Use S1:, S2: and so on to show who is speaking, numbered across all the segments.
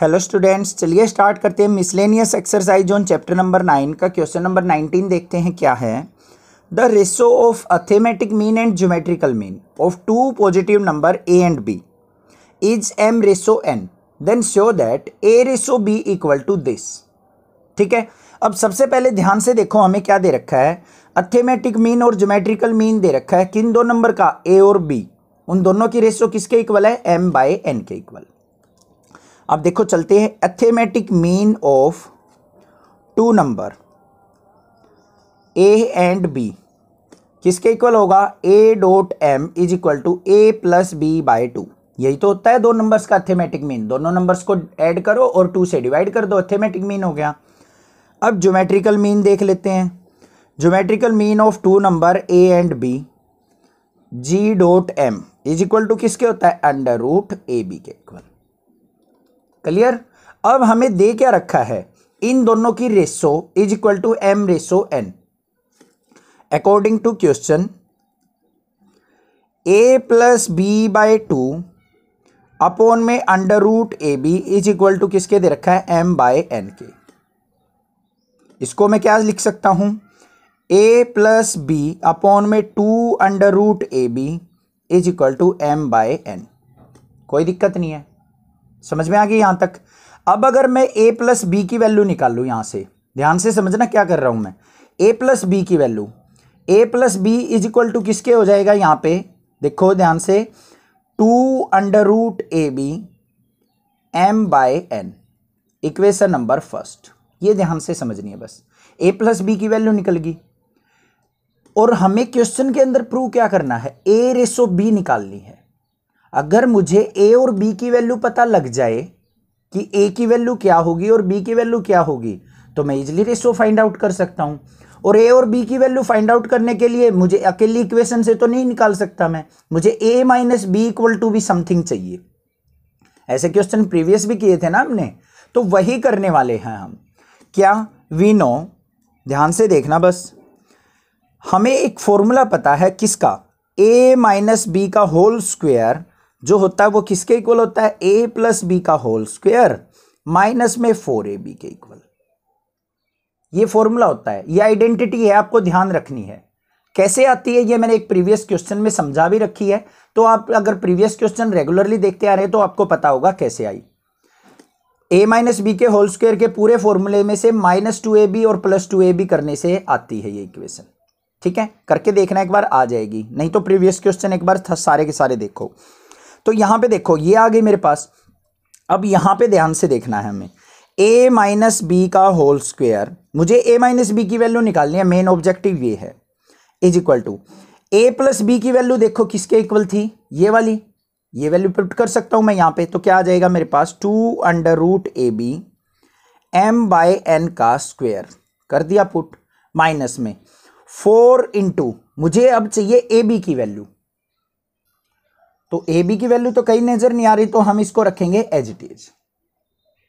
S1: hello students चलिए start करते हैं miscellaneous exercise on chapter number nine का क्वेश्चन नंबर नाइनटीन देखते हैं क्या है the ratio of arithmetic mean and geometrical mean of two positive number A and B is M ratio N then show that A ratio B equal to this ठीक है अब सबसे पहले ध्यान से देखो हमें क्या दे रखा है अथेमेटिक मीन और ज्योमेट्रिकल मीन दे रखा है किन दो नंबर का ए और बी उन दोनों की रेसो किसके इक्वल है एम बाय एन के इक्वल अब देखो चलते हैं arithmetic mean of two number A and B किसके इक्वल होगा A dot M is equal to A plus B by two यही तो होता है दो नंबर्स का एथेमेटिक मीन दोनों नंबर्स को ऐड करो और टू से डिवाइड कर दो एथेमेटिक मीन हो गया अब ज्योमेट्रिकल मीन देख लेते हैं geometrical mean of two number A and B G dot M is equal to किसके होता है अंडर रूट ए बी के इक्वल क्लियर अब हमें दे क्या रखा है इन दोनों की ratio is equal to M ratio N according to question A plus B by two upon में under root A B is equal to किसके दे रखा है एम बाय एन के इसको मैं क्या लिख सकता हूं ए प्लस बी अपॉन में two under root A B is equal to M by N कोई दिक्कत नहीं है समझ में आ गई यहां तक अब अगर मैं ए प्लस बी की वैल्यू निकाल लू यहां से ध्यान से समझना क्या कर रहा हूं मैं ए प्लस बी की value A plus B is equal to किसके हो जाएगा यहां पे देखो ध्यान से two under root A B M by N equation number first ये ध्यान से समझनी है बस ए प्लस बी की वैल्यू निकल गई और हमें क्वेश्चन के अंदर प्रूव क्या करना है ए रेसो बी निकालनी है अगर मुझे ए और बी की वैल्यू पता लग जाए कि ए की वैल्यू क्या होगी और बी की वैल्यू क्या होगी तो मैं इजिली रेशो फाइंड आउट कर सकता हूँ और ए और बी की वैल्यू फाइंड आउट करने के लिए मुझे अकेली इक्वेशन से तो नहीं निकाल सकता मैं मुझे A minus B equal to भी समथिंग चाहिए ऐसे क्वेश्चन प्रीवियस भी किए थे ना हमने तो वही करने वाले हैं हम क्या वी नो ध्यान से देखना बस हमें एक फॉर्मूला पता है किसका ए माइनस बी का होल स्क्वेयर जो होता है वो किसके इक्वल होता है ए प्लस बी का होल स्क्वेयर माइनस में फोर ए बी के इक्वल ये फॉर्मूला होता है ये आइडेंटिटी है आपको ध्यान रखनी है कैसे आती है ये मैंने एक प्रीवियस क्वेश्चन में समझा भी रखी है तो आप अगर प्रीवियस क्वेश्चन रेगुलरली देखते आ रहे हैं तो आपको पता होगा कैसे आई ए माइनस बी के होल स्क्वेयर के पूरे फॉर्मूले में से माइनस टू ए बी और प्लस टू ए बी करने से आती है ये इक्वेशन ठीक है करके देखना एक बार आ जाएगी नहीं तो प्रीवियस क्वेश्चन एक बार सारे के सारे देखो तो यहां पे देखो ये आ गई मेरे पास अब यहां पे ध्यान से देखना है हमें ए माइनस बी का होल स्क्वेयर मुझे ए माइनस बी की वैल्यू निकालनी है मेन ऑब्जेक्टिव ये है is equal to A plus B की वैल्यू देखो किसके इक्वल थी ये वाली ये वैल्यू पुट कर सकता हूं मैं यहां पे तो क्या आ जाएगा मेरे पास two under root A B M by n का स्क्वेयर कर दिया पुट माइनस में फोर इंटू मुझे अब चाहिए ए बी की वैल्यू तो ए बी की वैल्यू तो कहीं नजर नहीं आ रही तो हम इसको रखेंगे एज इट इज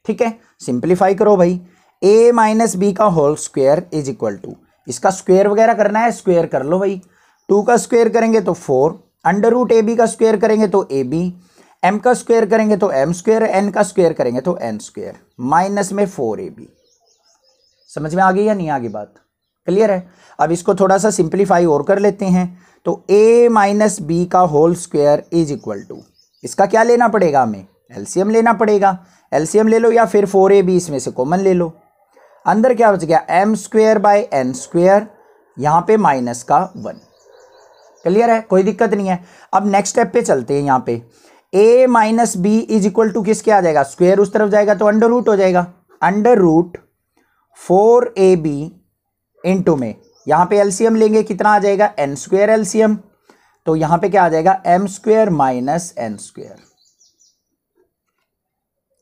S1: ठीक है सिंप्लीफाई करो भाई ए माइनस बी का whole square is equal to इसका स्क्वेयर वगैरह करना है स्क्वेयर कर लो भाई टू का स्क्वेयर करेंगे तो फोर अंडर रूट ए बी का स्क्वेयर करेंगे तो ए बी एम का स्क्वेयर करेंगे तो एम स्क्वेयर एन का स्क्वेयर करेंगे तो एन स्क्वेयर माइनस में फोर ए बी समझ में आ गई या नहीं आ गई बात क्लियर है अब इसको थोड़ा सा सिंप्लीफाई और कर लेते हैं तो ए माइनस बी का whole square is equal to इसका क्या लेना पड़ेगा हमें एलसीएम लेना पड़ेगा एलसीएम ले लो या फिर फोर ए बी इसमें से कॉमन ले लो अंदर क्या बच गया m square by n square यहाँ पे माइनस का वन क्लियर है कोई दिक्कत नहीं है अब नेक्स्ट स्टेप पे चलते हैं यहाँ पे a minus b is equal to किसके आ जाएगा स्क्वेयर उस तरफ जाएगा तो अंडर रूट हो जाएगा अंडर रूट फोर ए बी इंटू में यहाँ पे एलसीएम लेंगे कितना आ जाएगा एन स्क्वेयर एलसीएम तो यहाँ पे क्या आ जाएगा m square minus n square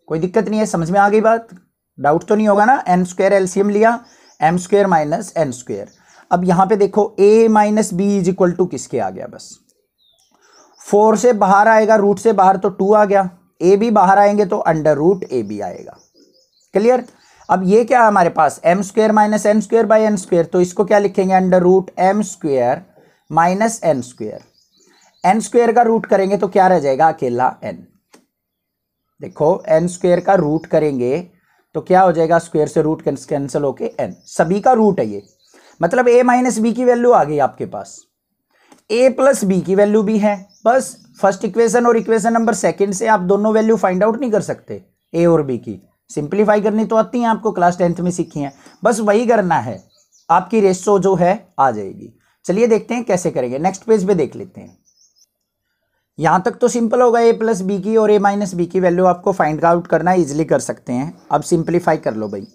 S1: कोई दिक्कत नहीं है समझ में आ गई बात डाउट तो नहीं होगा ना एन स्क्वेयर एलसीएम लिया m square minus n square अब यहाँ पे देखो a minus b is equal to किसके आ गया बस फोर से बाहर आएगा रूट से बाहर तो टू आ गया ए बी बाहर आएंगे तो अंडर रूट ए बी आएगा क्लियर अब ये क्या है हमारे पास m square minus n square by n square तो इसको क्या लिखेंगे under root m square minus n square n square का रूट करेंगे तो क्या रह जाएगा अकेला एन देखो एन स्क्वेयर का रूट करेंगे तो क्या हो जाएगा स्क्वेयर से रूट कैंसिल होके एन सभी का रूट है ये मतलब ए माइनस बी की वैल्यू आ गई आपके पास ए प्लस बी की वैल्यू भी है बस फर्स्ट इक्वेशन और इक्वेशन नंबर सेकंड से आप दोनों वैल्यू फाइंड आउट नहीं कर सकते ए और बी की सिंप्लीफाई करनी तो आती है आपको क्लास टेंथ में सीखी है बस वही करना है आपकी रेसो जो है आ जाएगी चलिए देखते हैं कैसे करेंगे नेक्स्ट पेज पे देख लेते हैं यहाँ तक तो सिंपल होगा ए प्लस बी की और ए माइनस बी की वैल्यू आपको फाइंड आउट करना इजिली कर सकते हैं अब सिंप्लीफाई कर लो भाई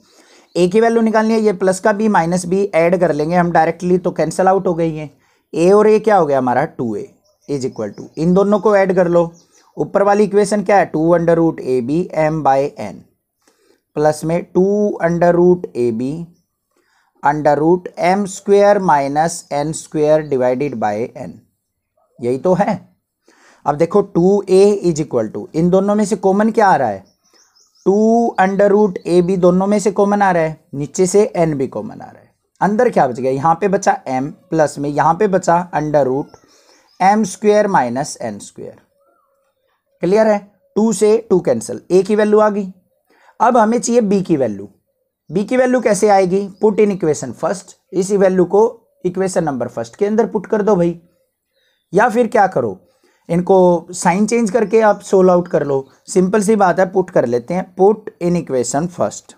S1: ए की वैल्यू निकालनी है ये प्लस का बी माइनस बी एड कर लेंगे हम डायरेक्टली तो कैंसिल आउट हो गई है ए और ए क्या हो गया हमारा two a is equal to इन दोनों को ऐड कर लो ऊपर वाली इक्वेशन क्या है two under root A B m by n plus में two under root A b under root m square minus n square divided by n यही तो है अब देखो two a is equal to इन दोनों में से कॉमन क्या आ रहा है टू अंडर रूट ए बी दोनों में से कॉमन आ रहा है नीचे से एन भी कॉमन आ रहा है अंदर क्या बच गया यहाँ पे बचा एम प्लस में यहाँ पे बचा under root m square minus n square clear है टू से टू कैंसिल ए की वैल्यू आ गई अब हमें चाहिए बी की वैल्यू बी की वैल्यू कैसे आएगी पुट इन इक्वेशन फर्स्ट इस वैल्यू को इक्वेशन नंबर फर्स्ट के अंदर पुट कर दो भाई या फिर क्या करो इनको साइन चेंज करके आप सोल आउट कर लो सिंपल सी बात है पुट कर लेते हैं put in equation first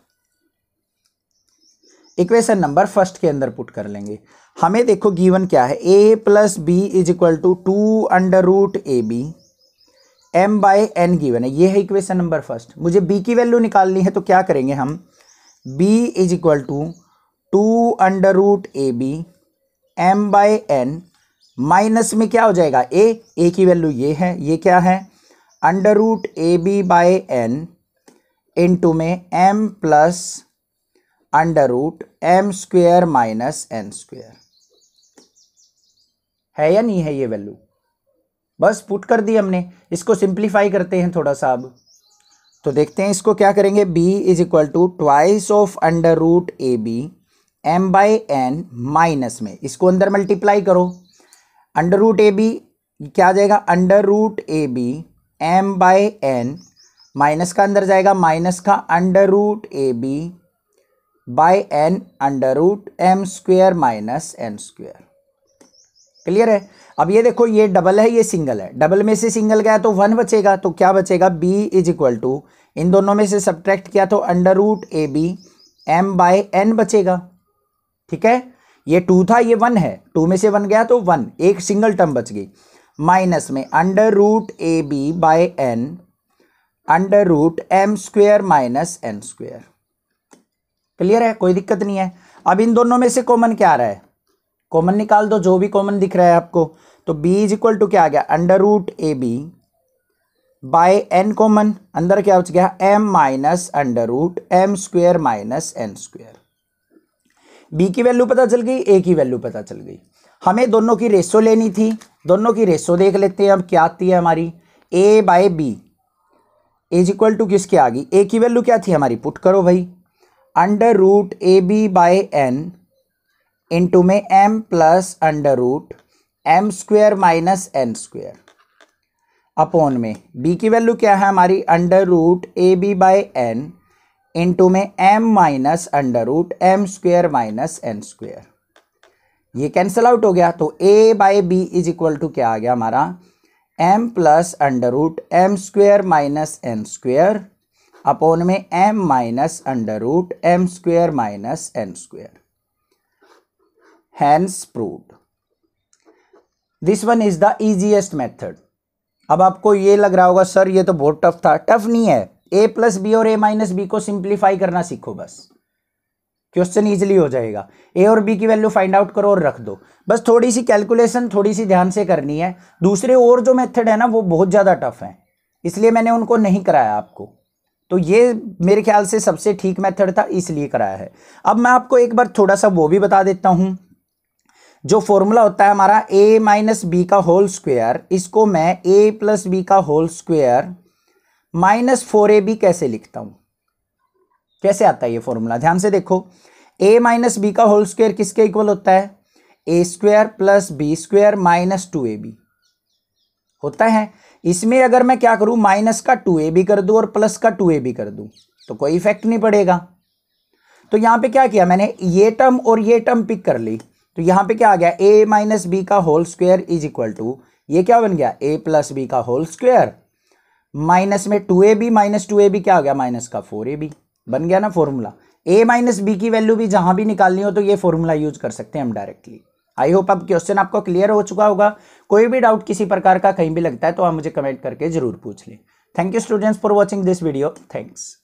S1: equation number first के अंदर पुट कर लेंगे हमें देखो गीवन क्या है ए plus B is equal to two under root A B M by n given है ये है इक्वेशन नंबर फर्स्ट मुझे बी की वैल्यू निकालनी है तो क्या करेंगे हम b is equal to two under root A B m by n minus में क्या हो जाएगा ए ए की वैल्यू ये है ये क्या है under root A b by n into में m plus under root m square minus n square है या नहीं है ये वैल्यू बस पुट कर दी हमने इसको सिंप्लीफाई करते हैं थोड़ा सा अब तो देखते हैं इसको क्या करेंगे b is equal to twice of under root A B m by n minus में इसको अंदर मल्टीप्लाई करो अंडर रूट ए बी क्या आ जाएगा under root A B m by n minus का अंदर जाएगा माइनस का under root A b by n under root m square minus n square clear है अब ये देखो ये डबल है ये सिंगल है डबल में से सिंगल गया तो वन बचेगा तो क्या बचेगा बी इज इक्वल टू इन दोनों में से सब्ट्रैक्ट किया तो under root A B M by n बचेगा ठीक है ये टू था ये वन है टू में से वन गया तो वन एक सिंगल टर्म बच गई माइनस में under root A b by n under root m square minus n square clear है कोई दिक्कत नहीं है अब इन दोनों में से कॉमन क्या आ रहा है कॉमन निकाल दो जो भी कॉमन दिख रहा है आपको तो बी इज इक्वल टू क्या आ गया under root A b by n common अंदर क्या बच गया m minus under root m square minus n square b की वैल्यू पता चल गई ए की वैल्यू पता चल गई हमें दोनों की रेसो लेनी थी दोनों की रेसो देख लेते हैं अब क्या आती है हमारी a by b is equal to किसकी आ गई ए की वैल्यू क्या थी हमारी पुट करो भाई under root A b by n into में m plus under root m square minus n square upon में बी की वैल्यू क्या है हमारी under root A b by n into में m minus under root m square minus n square ये cancel out हो गया तो a by b is equal to क्या आ गया हमारा m plus under root m square minus n square upon में m minus under root m square minus n square hence proved this one is the easiest method अब आपको ये लग रहा होगा सर ये तो बहुत टफ था टफ नहीं है ए प्लस बी और ए माइनस बी को सिंप्लीफाई करना सीखो बस क्वेश्चन इजिली हो जाएगा ए और बी की वैल्यू फाइंड आउट करो और रख दो बस थोड़ी सी कैलकुलेशन थोड़ी सी ध्यान से करनी है दूसरे और जो मेथड है ना वो बहुत ज़्यादा टफ हैं इसलिए मैंने उनको नहीं कराया आपको तो ये मेरे ख्याल से सबसे ठीक मेथड था इसलिए कराया है अब मैं आपको एक बार थोड़ा सा वो भी बता देता हूँ जो फॉर्मूला होता है हमारा ए माइनस बी का होल स्क्वेयर इसको मैं ए प्लस बी का होल स्क्वेयर माइनस फोर ए बी कैसे लिखता हूं कैसे आता है ये फॉर्मूला ध्यान से देखो ए माइनस बी का होल स्क्वेयर किसके इक्वल होता है a square plus b square minus two A b होता है इसमें अगर मैं क्या करूं माइनस का टू ए बी कर दू और प्लस का टू ए बी कर दू तो कोई इफेक्ट नहीं पड़ेगा तो यहां पे क्या किया मैंने ये टर्म और ये टर्म पिक कर ली तो यहाँ पे क्या आ गया ए माइनस बी का whole square is equal to ये क्या बन गया ए प्लस बी का होल स्क्वेयर माइनस में टू ए बी माइनस टू ए बी क्या हो गया माइनस का फोर ए बी बन गया ना फॉर्मूला ए माइनस बी की वैल्यू भी जहाँ भी निकालनी हो तो ये फॉर्मूला यूज कर सकते हैं हम डायरेक्टली आई होप अब क्वेश्चन आपको क्लियर हो चुका होगा कोई भी डाउट किसी प्रकार का कहीं भी लगता है तो आप मुझे कमेंट करके जरूर पूछ लें thank you students for watching this video thanks